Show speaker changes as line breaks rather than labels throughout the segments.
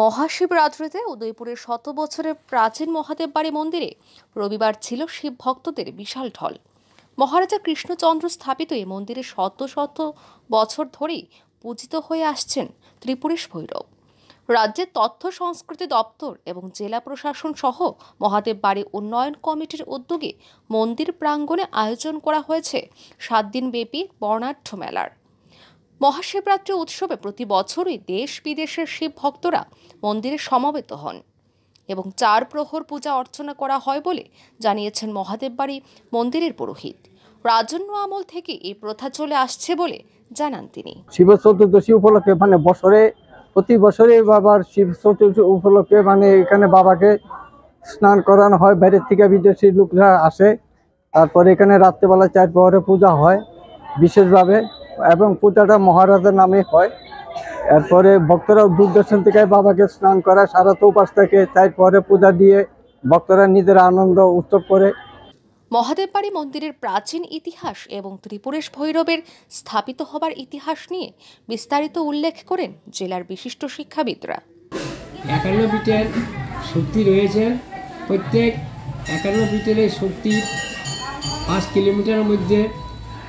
মহাশিবরাত্রিতে উদয়পুরের শত বছরের প্রাচীন মহাদেব বাড়ি মন্দিরে রবিবার ছিল শিব ভক্তদের বিশাল ঢল মহারাজা কৃষ্ণচন্দ্র স্থাপিত এই মন্দিরে শত শত বছর ধরেই পূজিত হয়ে আসছেন ত্রিপুরেশ ভৈরব রাজ্যের তথ্য সংস্কৃতি দপ্তর এবং জেলা প্রশাসন সহ মহাদেব বাড়ি উন্নয়ন কমিটির উদ্যোগে মন্দির প্রাঙ্গণে আয়োজন করা হয়েছে সাত দিনব্যাপী বর্ণাঢ্য মেলার মহাশিবরাত্রি উৎসবে প্রতি বছরই দেশ বিদেশের শিব ভক্তরা মন্দিরে সমবেত হন এবং চার প্রহর পূজা অর্চনা করা হয় বলে জানিয়েছেন মহাদেব বাড়ি মন্দিরের পুরোহিত রাজন্য আমল থেকে এই প্রথা চলে আসছে বলে জানান তিনি
শিব চতুর্দশী উপলক্ষে মানে বছরে প্রতি বছরে বাবার শিব চতুর্দশী উপলক্ষে মানে এখানে বাবাকে স্নান করানো হয় বাইরের থেকে বিদেশি লোকরা আসে তারপরে এখানে রাত্রেবেলা চার প্রহরে পূজা হয় বিশেষভাবে এবং পূজাটা মহারাজের নামে হয় এরপরে ভক্তরা দূর দর্শন থেকে বাবাকে স্নান করা সারা উপাস থেকে তারপরে পূজা দিয়ে ভক্তরা নিজের আনন্দ উৎসব
করে মহাদেববাড়ি মন্দিরের প্রাচীন ইতিহাস এবং ত্রিপুরেশ ভৈরবের স্থাপিত হবার ইতিহাস নিয়ে বিস্তারিত উল্লেখ করেন জেলার বিশিষ্ট শিক্ষাবিদরা
একান্ন বিটের শক্তি রয়েছে প্রত্যেক একান্ন বিটের এই পাঁচ কিলোমিটারের মধ্যে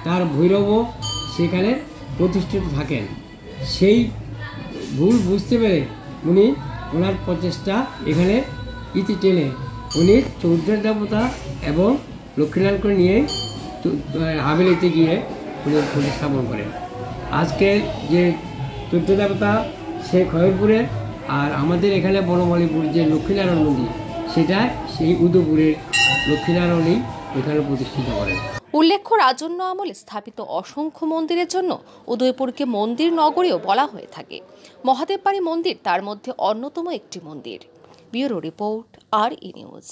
তার ভৈরবও সেখানে প্রতিষ্ঠিত থাকেন সেই ভুল বুঝতে পেরে উনি ওনার প্রচেষ্টা এখানে ইতি টেনে উনি চৌদ্দের দেবতা এবং লক্ষ্মীনারায়ণকে নিয়ে হাবেলিতে গিয়ে উনি প্রতিস্থাপন করেন আজকে যে চৌদ্দ দেবতা সে খয়েরপুরের আর আমাদের এখানে বড়মালিপুর যে লক্ষ্মীনারায়ণ মন্দির সেটা সেই উদয়পুরের লক্ষ্মীনারায়ণই এখানে প্রতিষ্ঠিত করেন
উল্লেখ্য রাজন্য আমলে স্থাপিত অসংখ্য মন্দিরের জন্য উদয়পুরকে মন্দির নগরীও বলা হয়ে থাকে মহাদেববাড়ি মন্দির তার মধ্যে অন্যতম একটি মন্দির ব্যুরো রিপোর্ট আর ই নিউজ